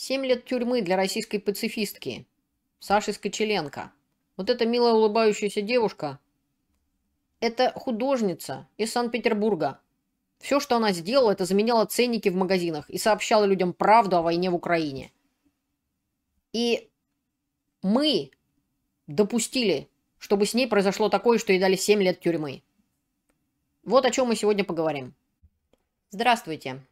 Семь лет тюрьмы для российской пацифистки. Саши Скочеленко. Вот эта милая улыбающаяся девушка. Это художница из Санкт-Петербурга. Все, что она сделала, это заменяла ценники в магазинах и сообщала людям правду о войне в Украине. И мы допустили, чтобы с ней произошло такое, что ей дали 7 лет тюрьмы. Вот о чем мы сегодня поговорим. Здравствуйте.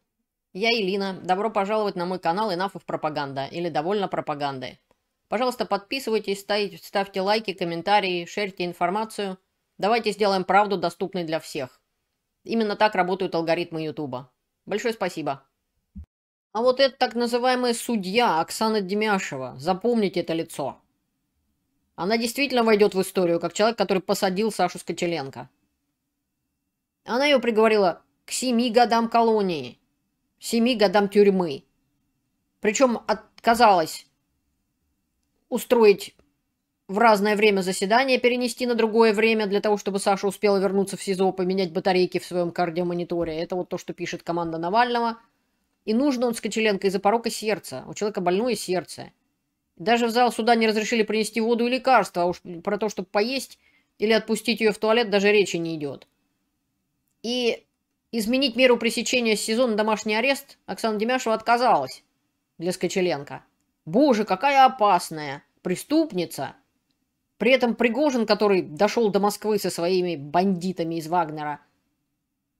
Я Илина. Добро пожаловать на мой канал Инафов Пропаганда или Довольно Пропаганды. Пожалуйста, подписывайтесь, ставьте, ставьте лайки, комментарии, шерьте информацию. Давайте сделаем правду доступной для всех. Именно так работают алгоритмы Ютуба. Большое спасибо. А вот это так называемая судья Оксана Демяшева. Запомните это лицо. Она действительно войдет в историю, как человек, который посадил Сашу Скочеленко. Она ее приговорила к семи годам колонии семи годам тюрьмы. Причем отказалась устроить в разное время заседания перенести на другое время для того, чтобы Саша успела вернуться в СИЗО, поменять батарейки в своем кардиомониторе. Это вот то, что пишет команда Навального. И нужно он с Кочеленко из-за порока сердца. У человека больное сердце. Даже в зал суда не разрешили принести воду и лекарства, а уж про то, чтобы поесть или отпустить ее в туалет, даже речи не идет. И Изменить меру пресечения с сезона домашний арест Оксана Демяшева отказалась для Скочеленко. Боже, какая опасная! Преступница! При этом Пригожин, который дошел до Москвы со своими бандитами из Вагнера,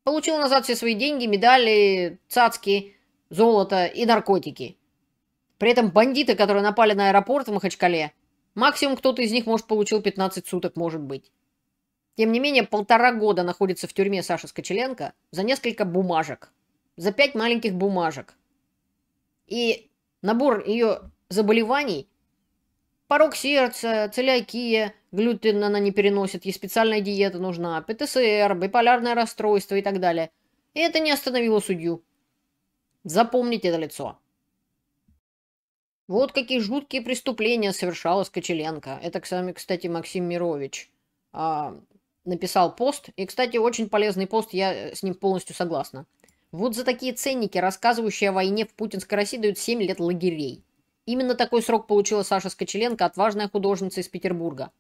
получил назад все свои деньги, медали, цацки, золото и наркотики. При этом бандиты, которые напали на аэропорт в Махачкале, максимум кто-то из них, может, получил 15 суток, может быть. Тем не менее, полтора года находится в тюрьме Саша Скочеленко за несколько бумажек. За пять маленьких бумажек. И набор ее заболеваний порог сердца, целиакия, глютен она не переносит, ей специальная диета нужна, ПТСР, биполярное расстройство и так далее. И это не остановило судью. Запомните это лицо. Вот какие жуткие преступления совершала Скочеленко. Это, кстати, Максим Мирович. А, написал пост. И, кстати, очень полезный пост, я э, с ним полностью согласна. Вот за такие ценники, рассказывающие о войне в путинской России, дают 7 лет лагерей. Именно такой срок получила Саша Скочеленко, отважная художница из Петербурга.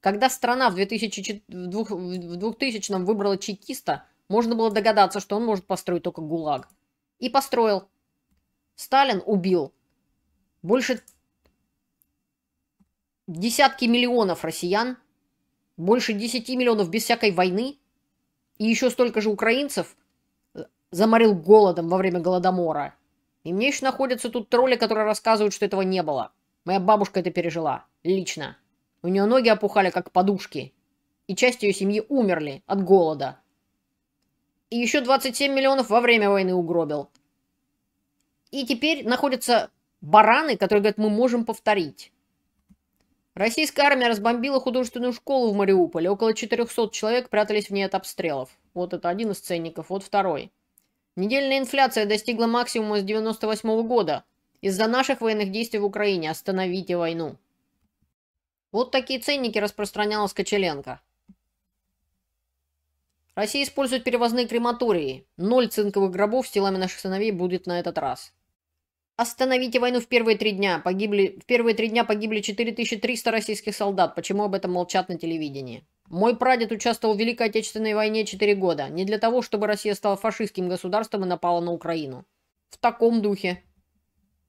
Когда страна в 2000, в 2000 выбрала чекиста, можно было догадаться, что он может построить только ГУЛАГ. И построил. Сталин убил больше десятки миллионов россиян, больше 10 миллионов без всякой войны и еще столько же украинцев э, заморил голодом во время Голодомора. И мне еще находятся тут тролли, которые рассказывают, что этого не было. Моя бабушка это пережила. Лично. У нее ноги опухали, как подушки. И часть ее семьи умерли от голода. И еще 27 миллионов во время войны угробил. И теперь находятся бараны, которые говорят, мы можем повторить. Российская армия разбомбила художественную школу в Мариуполе. Около 400 человек прятались в ней от обстрелов. Вот это один из ценников, вот второй. Недельная инфляция достигла максимума с 98 -го года. Из-за наших военных действий в Украине остановите войну. Вот такие ценники распространяла Скочеленко. Россия использует перевозные крематории. Ноль цинковых гробов с телами наших сыновей будет на этот раз. Остановите войну в первые три дня. Погибли... В первые три дня погибли 4300 российских солдат. Почему об этом молчат на телевидении? Мой прадед участвовал в Великой Отечественной войне 4 года. Не для того, чтобы Россия стала фашистским государством и напала на Украину. В таком духе.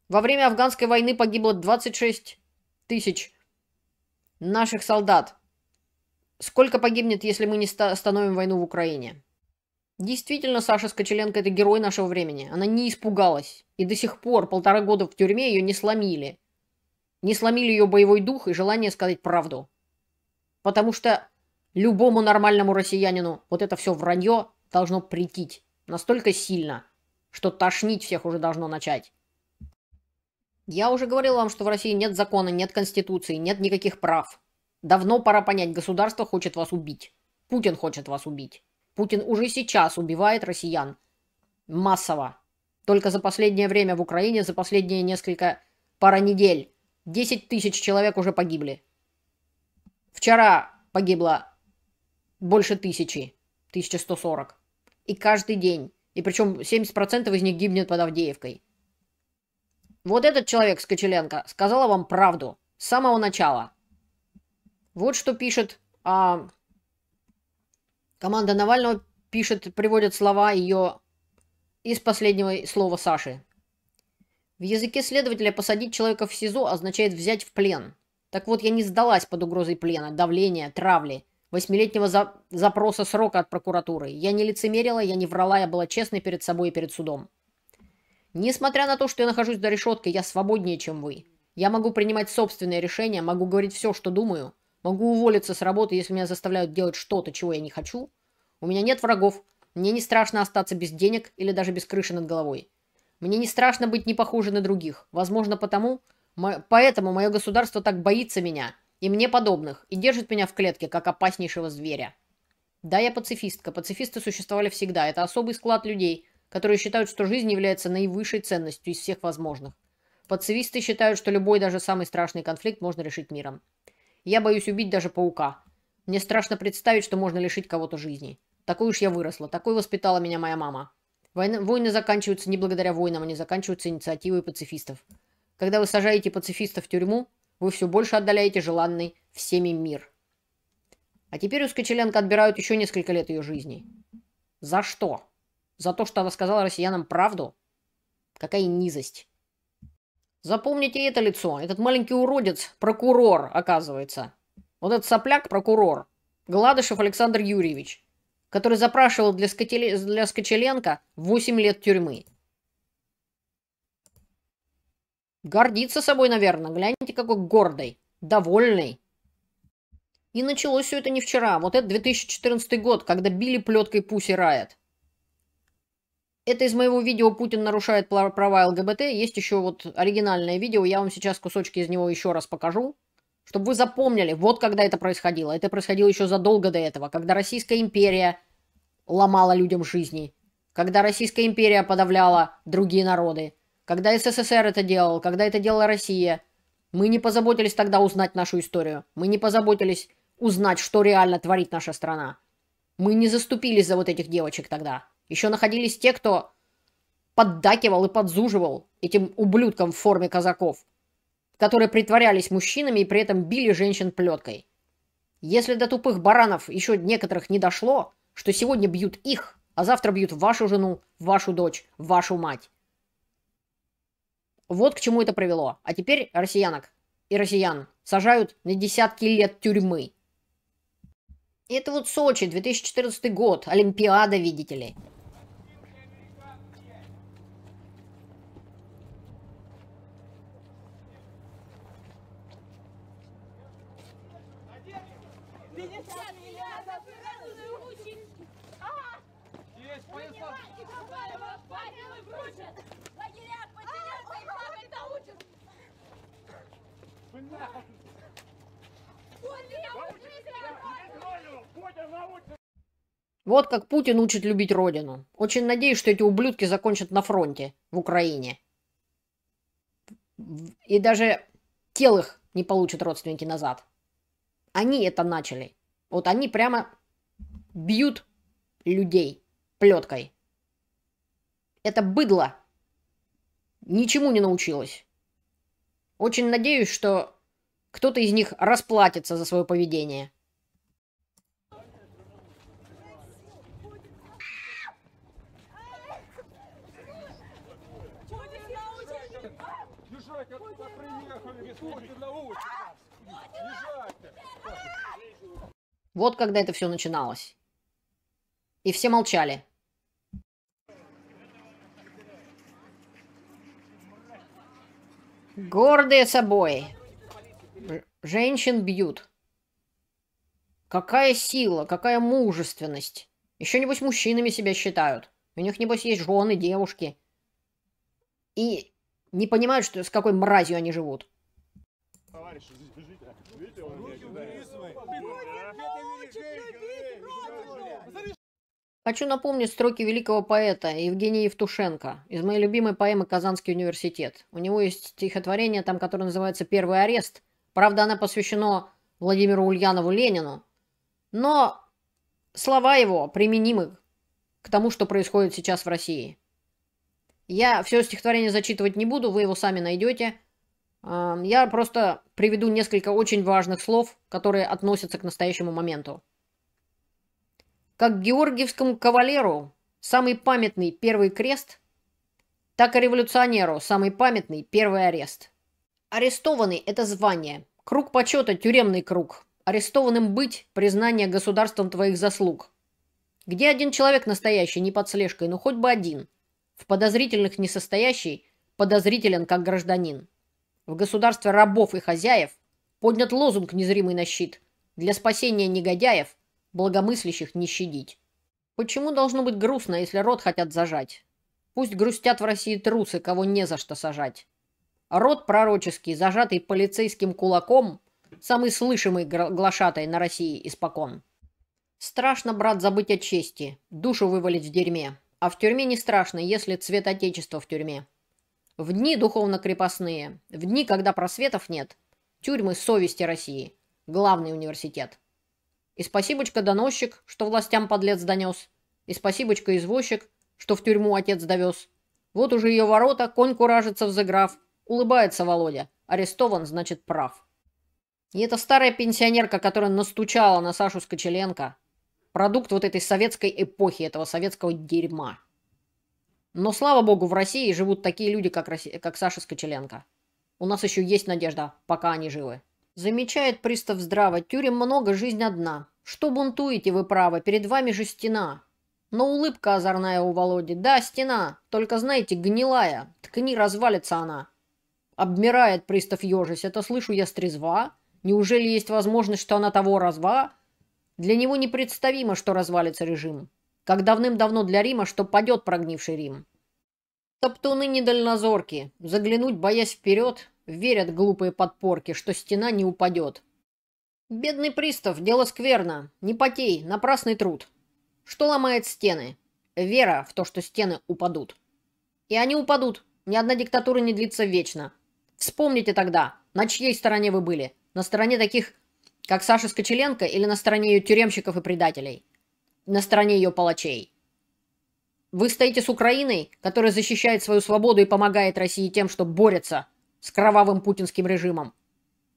Во время афганской войны погибло 26 тысяч наших солдат. Сколько погибнет, если мы не становим войну в Украине? Действительно, Саша Скочеленко – это герой нашего времени. Она не испугалась. И до сих пор, полтора года в тюрьме, ее не сломили. Не сломили ее боевой дух и желание сказать правду. Потому что любому нормальному россиянину вот это все вранье должно притить. Настолько сильно, что тошнить всех уже должно начать. Я уже говорил вам, что в России нет закона, нет конституции, нет никаких прав. Давно пора понять, государство хочет вас убить. Путин хочет вас убить. Путин уже сейчас убивает россиян. Массово. Только за последнее время в Украине, за последние несколько пара недель, 10 тысяч человек уже погибли. Вчера погибло больше тысячи, 1140. И каждый день. И причем 70% из них гибнет под Авдеевкой. Вот этот человек, Скочеленко, сказала вам правду с самого начала. Вот что пишет а, Команда Навального пишет, приводит слова ее из последнего слова Саши. В языке следователя посадить человека в СИЗО означает взять в плен. Так вот, я не сдалась под угрозой плена, давления, травли, восьмилетнего за... запроса срока от прокуратуры. Я не лицемерила, я не врала, я была честной перед собой и перед судом. Несмотря на то, что я нахожусь за решеткой, я свободнее, чем вы. Я могу принимать собственные решения, могу говорить все, что думаю. Могу уволиться с работы, если меня заставляют делать что-то, чего я не хочу. У меня нет врагов. Мне не страшно остаться без денег или даже без крыши над головой. Мне не страшно быть не похожей на других. Возможно, потому... Поэтому мое государство так боится меня и мне подобных и держит меня в клетке, как опаснейшего зверя. Да, я пацифистка. Пацифисты существовали всегда. Это особый склад людей, которые считают, что жизнь является наивысшей ценностью из всех возможных. Пацифисты считают, что любой, даже самый страшный конфликт можно решить миром. Я боюсь убить даже паука. Мне страшно представить, что можно лишить кого-то жизни. Такой уж я выросла, такой воспитала меня моя мама. Войны, войны заканчиваются не благодаря войнам, они заканчиваются инициативой пацифистов. Когда вы сажаете пацифистов в тюрьму, вы все больше отдаляете желанный всеми мир. А теперь у Скочеленко отбирают еще несколько лет ее жизни. За что? За то, что она сказала россиянам правду? Какая низость. Запомните это лицо. Этот маленький уродец – прокурор, оказывается. Вот этот сопляк – прокурор. Гладышев Александр Юрьевич, который запрашивал для, Скотеле... для Скочеленко 8 лет тюрьмы. Гордится собой, наверное. Гляньте, какой гордый, довольный. И началось все это не вчера. А вот это 2014 год, когда били плеткой Пуси Райот. Это из моего видео «Путин нарушает права ЛГБТ». Есть еще вот оригинальное видео, я вам сейчас кусочки из него еще раз покажу, чтобы вы запомнили, вот когда это происходило. Это происходило еще задолго до этого, когда Российская империя ломала людям жизни, когда Российская империя подавляла другие народы, когда СССР это делал, когда это делала Россия. Мы не позаботились тогда узнать нашу историю. Мы не позаботились узнать, что реально творит наша страна. Мы не заступились за вот этих девочек тогда. Еще находились те, кто поддакивал и подзуживал этим ублюдкам в форме казаков, которые притворялись мужчинами и при этом били женщин плеткой. Если до тупых баранов еще некоторых не дошло, что сегодня бьют их, а завтра бьют вашу жену, вашу дочь, вашу мать. Вот к чему это привело. А теперь россиянок и россиян сажают на десятки лет тюрьмы. это вот Сочи, 2014 год, Олимпиада, видите ли. 50 миллиардов сразу живущих. А! Есть пояса. И попали в папилы вручат. Лагерят потерятся и плавать научат. Бля! Вот как Путин учит любить родину. Очень надеюсь, что эти ублюдки закончат на фронте в Украине. И даже тел их не получат родственники назад. Они это начали. Вот они прямо бьют людей плеткой. Это быдло ничему не научилась. Очень надеюсь, что кто-то из них расплатится за свое поведение. Южатя, приехали, вот когда это все начиналось. И все молчали. Гордые собой. Женщин бьют. Какая сила, какая мужественность. Еще, небось, мужчинами себя считают. У них, небось, есть жены, девушки. И не понимают, что, с какой мразью они живут. Товарищ, держите. Видите, он Руки Хочу напомнить строки великого поэта Евгения Евтушенко из моей любимой поэмы «Казанский университет». У него есть стихотворение, там, которое называется «Первый арест». Правда, оно посвящено Владимиру Ульянову Ленину. Но слова его применимы к тому, что происходит сейчас в России. Я все стихотворение зачитывать не буду, вы его сами найдете – я просто приведу несколько очень важных слов, которые относятся к настоящему моменту. Как георгиевскому кавалеру самый памятный первый крест, так и революционеру самый памятный первый арест. Арестованный – это звание, круг почета – тюремный круг, арестованным быть – признание государством твоих заслуг. Где один человек настоящий, не под слежкой, но хоть бы один, в подозрительных несостоящий, подозрителен как гражданин. В государстве рабов и хозяев поднят лозунг незримый на щит «Для спасения негодяев благомыслящих не щадить». Почему должно быть грустно, если рот хотят зажать? Пусть грустят в России трусы, кого не за что сажать. Рот пророческий, зажатый полицейским кулаком, самый слышимый глашатай на России испокон. Страшно, брат, забыть о чести, душу вывалить в дерьме. А в тюрьме не страшно, если цвет отечества в тюрьме. В дни духовно-крепостные, в дни, когда просветов нет. Тюрьмы совести России. Главный университет. И спасибочка доносчик, что властям подлец донес. И спасибочка извозчик, что в тюрьму отец довез. Вот уже ее ворота, конь куражится взыграв. Улыбается Володя. Арестован, значит, прав. И эта старая пенсионерка, которая настучала на Сашу Скочеленко. Продукт вот этой советской эпохи, этого советского дерьма. Но слава богу, в России живут такие люди, как, Россия, как Саша Скочеленко. У нас еще есть надежда, пока они живы. Замечает пристав здраво, тюрем много, жизнь одна. Что бунтуете вы право, перед вами же стена. Но улыбка озорная у Володи. Да, стена, только знаете, гнилая. Ткни, развалится она. Обмирает пристав ежись. Это слышу я стрезва. Неужели есть возможность, что она того разва? Для него непредставимо, что развалится режим как давным-давно для Рима, что падет прогнивший Рим. Топтуны недальнозорки, заглянуть, боясь вперед, верят глупые подпорки, что стена не упадет. Бедный пристав, дело скверно, не потей, напрасный труд. Что ломает стены? Вера в то, что стены упадут. И они упадут, ни одна диктатура не длится вечно. Вспомните тогда, на чьей стороне вы были? На стороне таких, как Саша Скочеленко или на стороне ее тюремщиков и предателей? на стороне ее палачей. Вы стоите с Украиной, которая защищает свою свободу и помогает России тем, что борется с кровавым путинским режимом.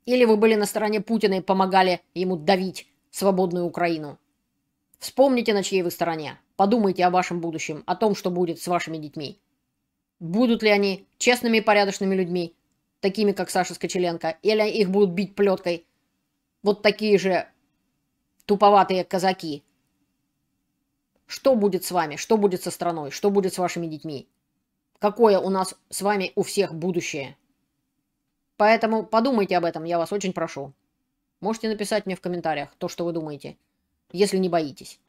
Или вы были на стороне Путина и помогали ему давить свободную Украину. Вспомните, на чьей вы стороне. Подумайте о вашем будущем, о том, что будет с вашими детьми. Будут ли они честными и порядочными людьми, такими как Саша Скочеленко, или их будут бить плеткой вот такие же туповатые казаки, что будет с вами? Что будет со страной? Что будет с вашими детьми? Какое у нас с вами у всех будущее? Поэтому подумайте об этом, я вас очень прошу. Можете написать мне в комментариях то, что вы думаете, если не боитесь.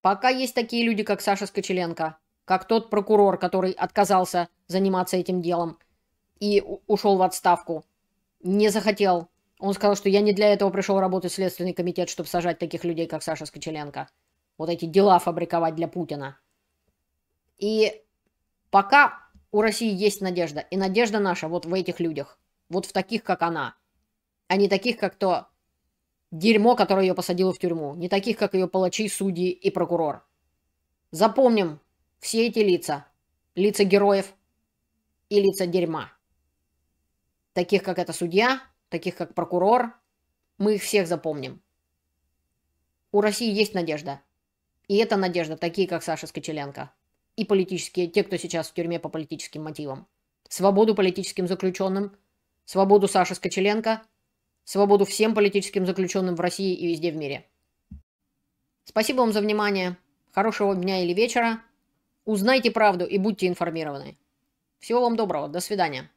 Пока есть такие люди, как Саша Скочеленко, как тот прокурор, который отказался заниматься этим делом и ушел в отставку. Не захотел. Он сказал, что я не для этого пришел работать в Следственный комитет, чтобы сажать таких людей, как Саша Скочеленко вот эти дела фабриковать для Путина. И пока у России есть надежда, и надежда наша вот в этих людях, вот в таких, как она, а не таких, как то дерьмо, которое ее посадило в тюрьму, не таких, как ее палачи, судьи и прокурор. Запомним все эти лица, лица героев и лица дерьма. Таких, как эта судья, таких, как прокурор, мы их всех запомним. У России есть надежда, и это надежда, такие как Саша Скочеленко. И политические, те, кто сейчас в тюрьме по политическим мотивам. Свободу политическим заключенным, свободу Саши Скочеленко, свободу всем политическим заключенным в России и везде в мире. Спасибо вам за внимание. Хорошего дня или вечера. Узнайте правду и будьте информированы. Всего вам доброго. До свидания.